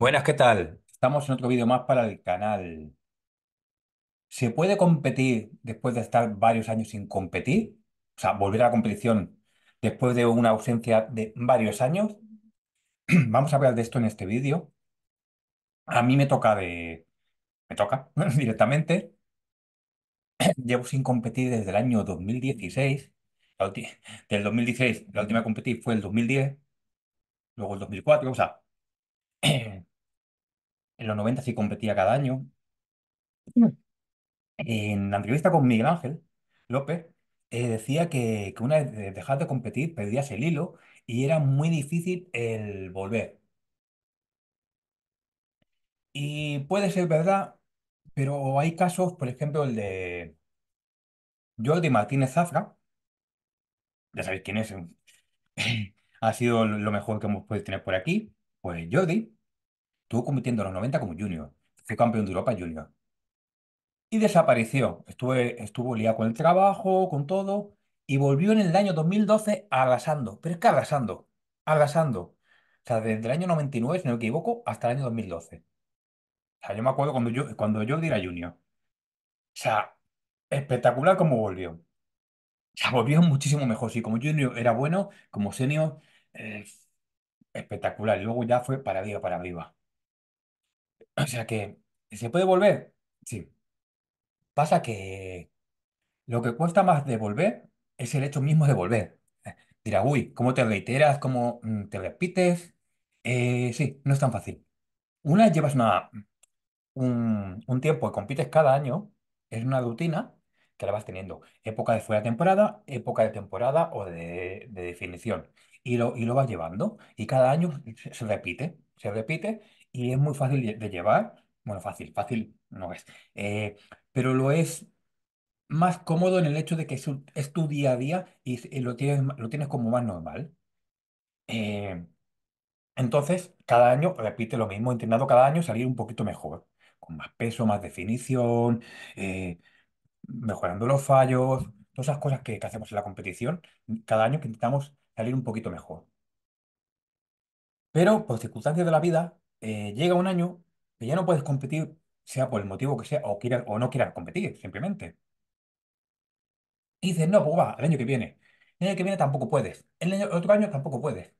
Buenas, ¿qué tal? Estamos en otro vídeo más para el canal. ¿Se puede competir después de estar varios años sin competir? O sea, volver a la competición después de una ausencia de varios años. Vamos a hablar de esto en este vídeo. A mí me toca de... Me toca directamente. Llevo sin competir desde el año 2016. Del 2016, la última que competí fue el 2010, luego el 2004, o sea, En los 90 sí competía cada año. Mm. En la entrevista con Miguel Ángel López eh, decía que, una vez dejas de competir perdías el hilo y era muy difícil el volver. Y puede ser verdad, pero hay casos, por ejemplo, el de Jordi Martínez Zafra, ya sabéis quién es, ha sido lo mejor que hemos podido tener por aquí, pues Jordi Estuvo compitiendo en los 90 como junior. Fue campeón de Europa junior. Y desapareció. Estuvo, estuvo liado con el trabajo, con todo. Y volvió en el año 2012 agasando. Pero es que agasando. Arrasando. O sea, desde el año 99, si no me equivoco, hasta el año 2012. O sea, yo me acuerdo cuando yo, cuando yo era junior. O sea, espectacular cómo volvió. O sea, volvió muchísimo mejor. Sí, como junior era bueno, como senior, eh, espectacular. Y luego ya fue para arriba, para arriba. O sea que, ¿se puede volver? Sí. Pasa que lo que cuesta más devolver es el hecho mismo de volver. Dirá, uy, ¿cómo te reiteras? ¿Cómo mm, te repites? Eh, sí, no es tan fácil. Una, llevas un, tiempo que compites cada año, es una rutina que la vas teniendo. Época de fuera de temporada, época de temporada o de, definición. Y lo, y lo vas llevando. Y cada año se repite, se repite y es muy fácil de, llevar. Bueno, fácil, fácil no es, eh, pero lo es más cómodo en el hecho de que es, tu día a día y, lo, tienes, lo tienes como más normal. Eh, entonces, cada año repite lo mismo, ...entrenado cada año salir un poquito mejor, con más peso, más definición, eh, mejorando los fallos, todas esas cosas que, que hacemos en la competición, cada año que intentamos salir un poquito mejor. Pero por circunstancias de la vida, eh, llega un año que ya no puedes competir, sea por el motivo que sea, o o no quieras competir, simplemente. Y dices, no, pues va, el año que viene. El año que viene tampoco puedes. El, otro año tampoco puedes.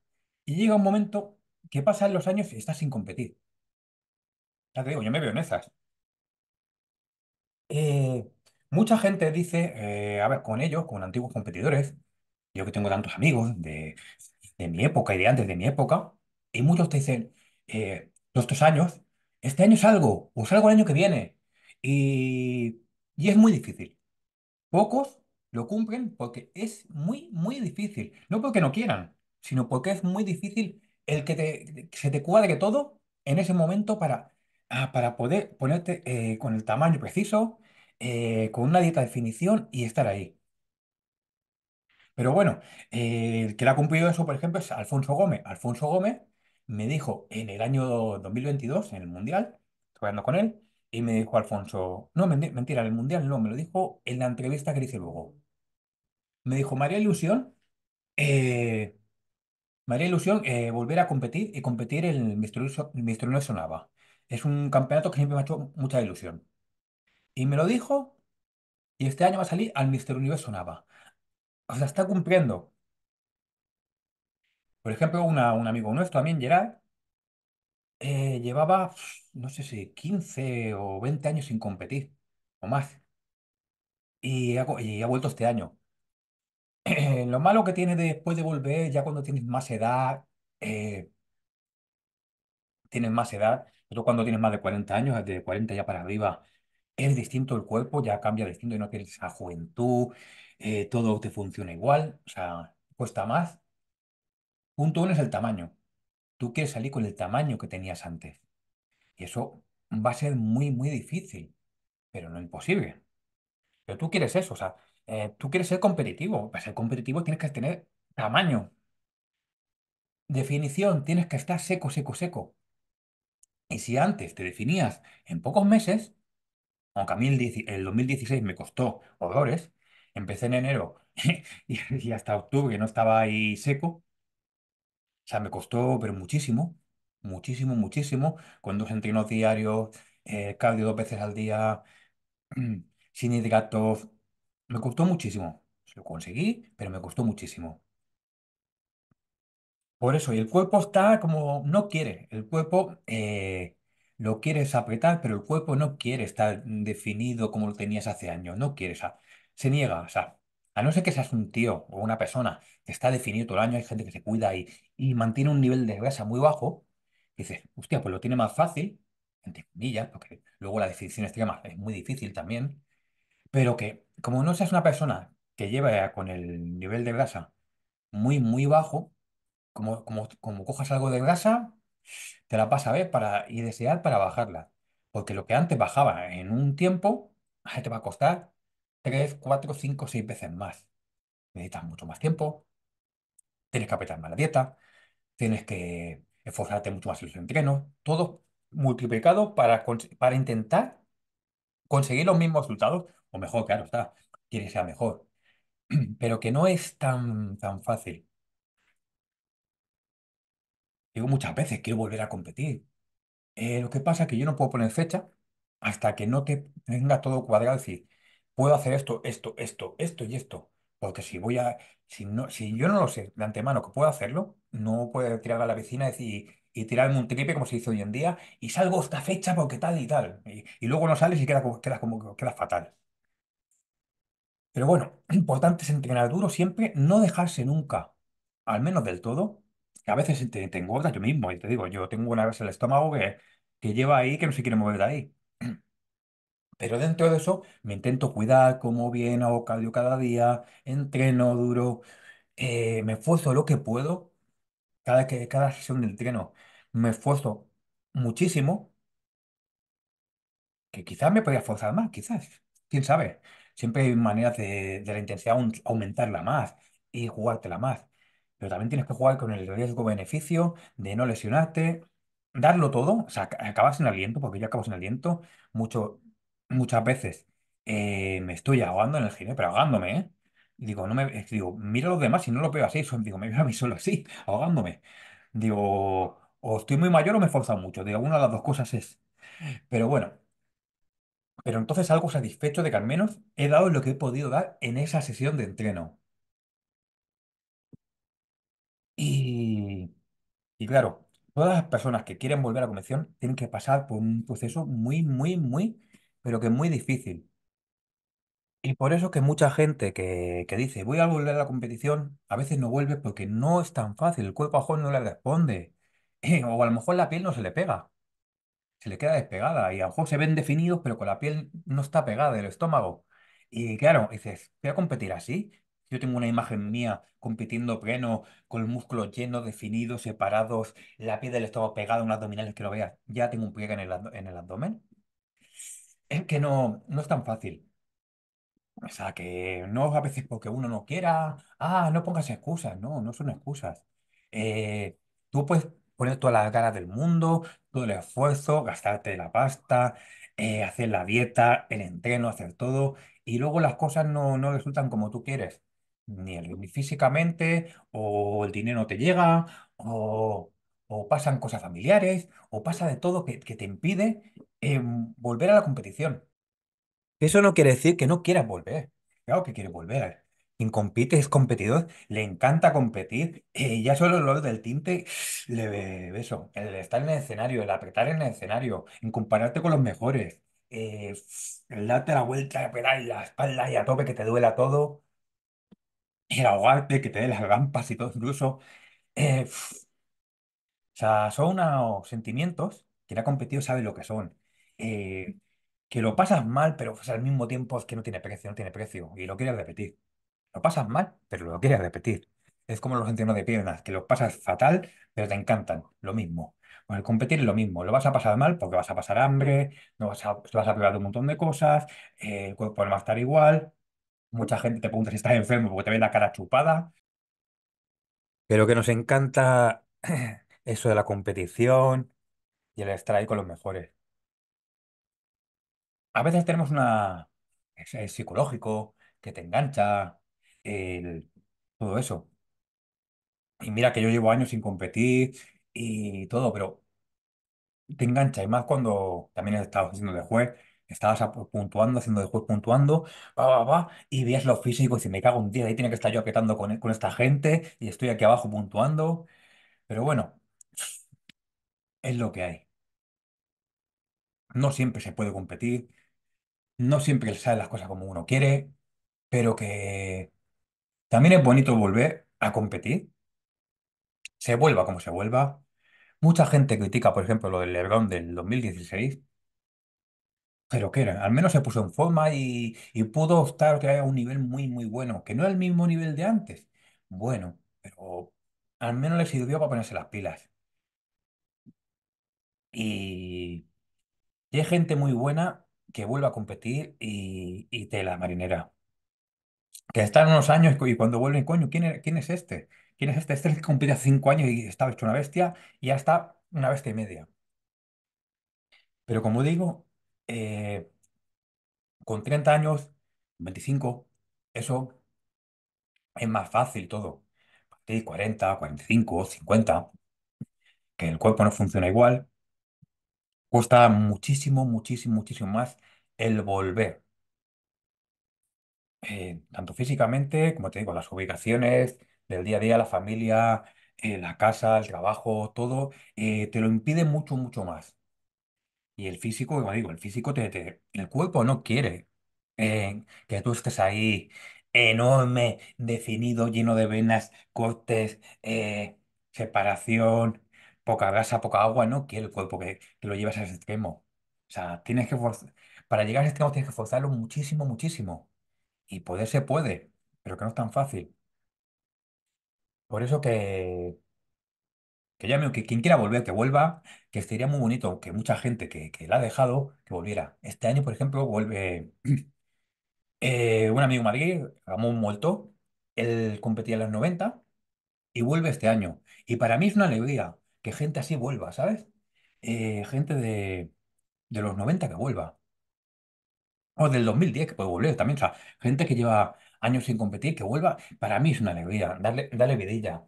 Y llega un momento que pasan los años y estás sin competir. Ya te digo, yo me veo en esas. Eh, mucha gente dice, eh, a ver, con ellos, con antiguos competidores, yo que tengo tantos amigos de, de mi época y de antes de mi época, y muchos te dicen, los eh, dos años, este año es algo o algo el año que viene. Y, es muy difícil. Pocos lo cumplen porque es muy, muy difícil. No porque no quieran, sino porque es muy difícil el que, se te cuadre todo en ese momento para, ah, para poder ponerte eh, con el tamaño preciso, eh, con una dieta de definición y estar ahí. Pero bueno, el que le ha cumplido eso, por ejemplo, es Alfonso Gómez. Alfonso Gómez me dijo en el año 2022, en el Mundial, jugando con él, y me dijo Alfonso, no, mentira, en el Mundial no, me lo dijo en la entrevista que hice luego. Me dijo, María Ilusión, eh, María Ilusión, eh, volver a competir y competir en el Mister Universo Nava. Es un campeonato que siempre me ha hecho mucha ilusión. Y me lo dijo, y este año va a salir al Mister Universo Nava. O sea, está cumpliendo por ejemplo, un amigo nuestro también, Gerard, eh, llevaba, no sé si 15 o 20 años sin competir, o más, y ha, vuelto este año. lo malo que tiene después de volver, ya cuando tienes más edad, eh, tienes más edad, pero cuando tienes más de 40 años, de 40 ya para arriba, es distinto el cuerpo, ya cambia distinto y no tienes esa juventud, eh, todo te funciona igual, o sea, cuesta más. Punto uno es el tamaño. Tú quieres salir con el tamaño que tenías antes. Y eso va a ser muy, muy difícil, pero no imposible. Pero tú quieres eso, o sea, eh, tú quieres ser competitivo. Para ser competitivo tienes que tener tamaño. Definición, tienes que estar seco, seco, seco. Y si antes te definías en pocos meses, aunque a mí el, 2016 me costó horrores, empecé en enero y hasta octubre no estaba ahí seco, sea, me costó, pero muchísimo, muchísimo, muchísimo, con dos entrenos diarios, eh, cardio dos veces al día, sin hidratos. Me costó muchísimo. Lo conseguí, pero me costó muchísimo. Por eso, y el cuerpo está como no quiere. El cuerpo eh, lo quieres apretar, pero el cuerpo no quiere estar definido como lo tenías hace años. No quiere, o sea, se niega, o sea, a no ser que seas un tío o una persona que está definido todo el año, hay gente que se cuida y, y mantiene un nivel de grasa muy bajo, dices, hostia, pues lo tiene más fácil, entre comillas, porque luego la definición extrema es muy difícil también, pero que como no seas una persona que lleva con el nivel de grasa muy, muy bajo, como, como, como cojas algo de grasa, te la pasa a ver para, y desear para bajarla. Porque lo que antes bajaba en un tiempo, te va a costar 3, 4, 5, 6 veces más. Necesitas mucho más tiempo, tienes que apretar más la dieta, tienes que esforzarte mucho más en los entrenos, todo multiplicado para, intentar conseguir los mismos resultados, o mejor, claro, está, quiere que sea mejor, pero que no es tan, tan fácil. Digo muchas veces, quiero volver a competir. Eh, lo que pasa es que yo no puedo poner fecha hasta que no te tenga todo cuadrado, es decir, puedo hacer esto, esto, esto, esto y esto. Porque si voy a, si no, si yo no lo sé de antemano que puedo hacerlo, no puedo tirar a la vecina y decir, y tirarme un tripe como se hizo hoy en día, y salgo esta fecha porque tal y tal. Y, luego no sales y quedas queda como queda fatal. Pero bueno, importante es entrenar duro siempre, no dejarse nunca, al menos del todo, que a veces te, engorda yo mismo, y te digo, yo tengo una vez el estómago que, que lleva ahí que no se quiere mover de ahí. Pero dentro de eso me intento cuidar, como bien, hago cardio cada día, entreno duro, eh, me esfuerzo lo que puedo cada, cada sesión de entreno. Me esfuerzo muchísimo, que quizás me podría esforzar más, quizás, quién sabe. Siempre hay maneras de, la intensidad aumentarla más y jugártela más. Pero también tienes que jugar con el riesgo-beneficio de no lesionarte, darlo todo, o sea, acabas sin aliento, porque yo acabo sin aliento, mucho, muchas veces eh, me estoy ahogando en el gimnasio, pero ahogándome, ¿eh? Y digo, no me, digo, mira a los demás y no lo veo así, digo, me veo a mí solo así, ahogándome. Digo, o estoy muy mayor o me he forzado mucho, digo, una de las dos cosas es. Pero bueno, pero entonces algo satisfecho de que al menos he dado lo que he podido dar en esa sesión de entreno. Y, y claro, todas las personas que quieren volver a la convención tienen que pasar por un proceso muy, muy, muy pero que es muy difícil. Y por eso que mucha gente que, dice, voy a volver a la competición, a veces no vuelve porque no es tan fácil, el cuerpo a no le responde, o a lo mejor la piel no se le pega, se le queda despegada, y a lo mejor se ven definidos, pero con la piel no está pegada el estómago. Y claro, dices, voy a competir así. Yo tengo una imagen mía compitiendo pleno, con el músculo lleno, definido, separados, la piel del estómago pegada, un abdominales que lo veas. Ya tengo un pliegue en el abdomen es que no, no es tan fácil. O sea, que no a veces porque uno no quiera, ah, no pongas excusas, no, no son excusas. Eh, tú puedes poner todas las ganas del mundo, todo el esfuerzo, gastarte la pasta, eh, hacer la dieta, el entreno, hacer todo, y luego las cosas no, resultan como tú quieres, ni, ni físicamente, o el dinero te llega, o o pasan cosas familiares, o pasa de todo que, te impide em, volver a la competición. Eso no quiere decir que no quieras volver. Claro que quieres volver. Quien compite es competidor, le encanta competir. Eh, ya solo lo del tinte, le beso. El estar en el escenario, el apretar en el escenario, en compararte con los mejores, eh, el darte la vuelta, a pedal, la espalda y a tope que te duela todo, el ahogarte, que te dé las rampas y todo incluso. Eh, sea, son sentimientos, quien ha competido sabe lo que son. Eh, que lo pasas mal, pero al mismo tiempo es que no tiene precio, no tiene precio, y lo quieres repetir. Lo pasas mal, pero lo quieres repetir. Es como los entrenos de piernas, que los pasas fatal, pero te encantan, lo mismo. el pues competir es lo mismo, lo vas a pasar mal porque vas a pasar hambre, no vas a, vas a privar de un montón de cosas, eh, el cuerpo no va a estar igual, mucha gente te pregunta si estás enfermo porque te ve la cara chupada. Pero que nos encanta eso de la competición y el estar ahí con los mejores. A veces tenemos una... Es, psicológico, que te engancha, el, todo eso. Y mira que yo llevo años sin competir y todo, pero te engancha. Y más cuando también estabas haciendo de juez, estabas puntuando, haciendo de juez, puntuando, va, va, va, y veías lo físico y dices, me cago un día, ahí tiene que estar yo apretando con esta gente y estoy aquí abajo puntuando. Pero bueno, es lo que hay. No siempre se puede competir, no siempre salen las cosas como uno quiere, pero que también es bonito volver a competir, se vuelva como se vuelva. Mucha gente critica, por ejemplo, lo del LeBron del 2016, pero que era, al menos se puso en forma y, y pudo estar a un nivel muy, muy bueno, que no es el mismo nivel de antes. Bueno, pero al menos le sirvió para ponerse las pilas. Y, hay gente muy buena que vuelve a competir y, y tela marinera. Que están unos años y cuando vuelven, coño, e, ¿quién, es- este? ¿Quién es este? Este es el que compite hace cinco años y estaba hecho una bestia y ya está una bestia y media. Pero como digo, eh, con 30 años, 25, eso es más fácil todo. A partir de 40, 45, 50, que el cuerpo no funciona igual. Cuesta muchísimo, muchísimo, muchísimo más el volver. Eh, tanto físicamente, como te digo, las ubicaciones del día a día, la familia, eh, la casa, el trabajo, todo, eh, te lo impide mucho, mucho más. Y el físico, como digo, el físico, te, el cuerpo no quiere que tú estés ahí enorme, definido, lleno de venas, cortes, separación poca grasa, poca agua, no quiere el cuerpo que, lo llevas a ese extremo. O sea, tienes que para llegar a ese extremo tienes que forzarlo muchísimo, muchísimo. Y poder se puede, pero que no es tan fácil. Por eso que, que llame, que quien quiera volver, que vuelva, que sería muy bonito, que mucha gente que, la ha dejado, que volviera. Este año, por ejemplo, vuelve eh, un amigo de Madrid, Ramón Molto, él competía en los 90 y vuelve este año. Y para mí es una alegría, que gente así vuelva, ¿sabes? Eh, gente de, los 90 que vuelva. O del 2010 que puede volver también. O sea, gente que lleva años sin competir, que vuelva. Para mí es una alegría. Darle, vidilla.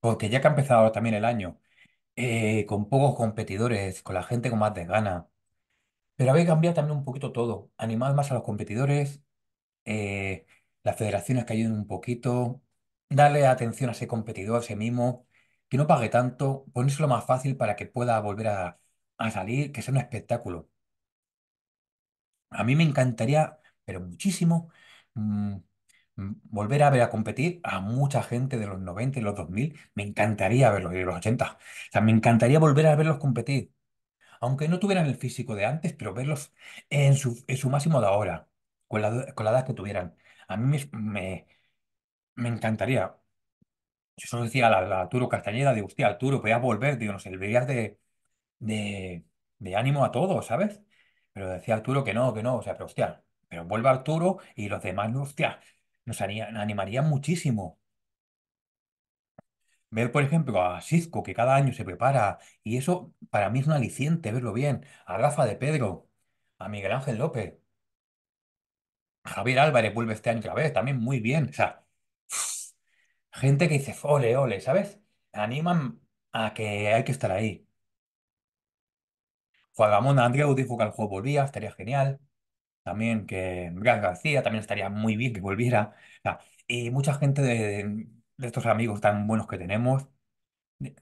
Porque ya que ha empezado también el año, eh, con pocos competidores, con la gente con más desgana. Pero habéis cambiado también un poquito todo. Animad más a los competidores. Eh, las federaciones que ayuden un poquito. Darle atención a ese competidor, a ese mismo que no pague tanto, ponérselo más fácil para que pueda volver a, salir, que sea un espectáculo. A mí me encantaría, pero muchísimo, mm, mm, volver a ver a competir a mucha gente de los 90 y los 2000. Me encantaría verlos, y de los 80. O sea, me encantaría volver a verlos competir. Aunque no tuvieran el físico de antes, pero verlos en su, en su máximo de ahora, con la, edad que tuvieran. A mí me, me encantaría. Yo solo decía a, Arturo Castañeda, digo, hostia, Arturo, a volver, digo, nos servirías de, de, ánimo a todos, ¿sabes? Pero decía Arturo que no, que no, o sea, pero hostia, pero vuelve Arturo y los demás, hostia, nos animaría muchísimo. Ver, por ejemplo, a Cisco, que cada año se prepara, y eso para mí es un aliciente verlo bien. A Rafa de Pedro, a Miguel Ángel López, a Javier Álvarez vuelve este año otra vez, también muy bien. O sea, Gente que dice, ole, ole, ¿sabes? Animan a que hay que estar ahí. Juan Andrea Andreu dijo que juego volvía, estaría genial. También que Gas García también estaría muy bien que volviera. y mucha gente de, estos amigos tan buenos que tenemos, de,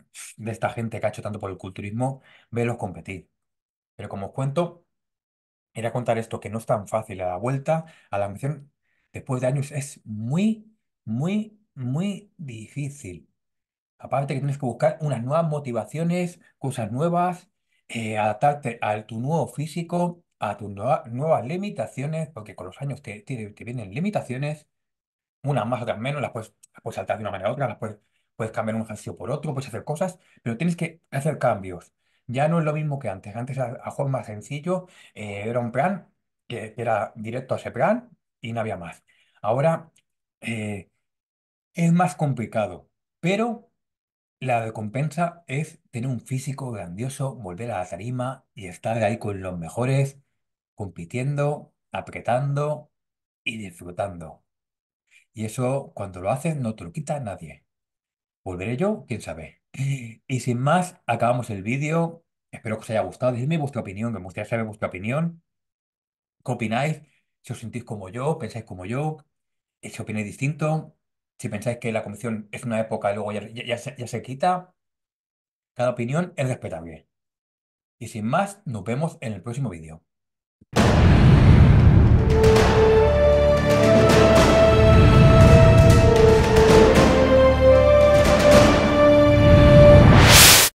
esta gente que ha hecho tanto por el culturismo, verlos competir. Pero como os cuento, era contar esto que no es tan fácil a la vuelta, a la ambición, después de años, es muy, muy muy difícil. Aparte que tienes que buscar unas nuevas motivaciones, cosas nuevas, eh, adaptarte a tu nuevo físico, a tus nuevas limitaciones, porque con los años te, vienen limitaciones, unas más, otras menos, las puedes, puedes saltar de una manera u otra, las puedes, puedes cambiar un ejercicio por otro, puedes hacer cosas, pero tienes que hacer cambios. Ya no es lo mismo que antes. Antes a, a más sencillo, eh, era un plan que era directo a ese plan y no había más. Ahora... Eh, es más complicado, pero la recompensa es tener un físico grandioso, volver a la tarima y estar ahí con los mejores, compitiendo, apretando y disfrutando. Y eso cuando lo haces no te lo quita nadie. ¿Volveré yo? ¿Quién sabe? Y sin más, acabamos el vídeo. Espero que os haya gustado. Decidme vuestra opinión, me gustaría saber vuestra opinión. ¿Qué opináis? Si os sentís como yo, pensáis como yo, eh, si opináis distinto, si pensáis que la comisión es una época y luego ya, se, ya se quita, cada opinión es respetable. Y sin más, nos vemos en el próximo vídeo.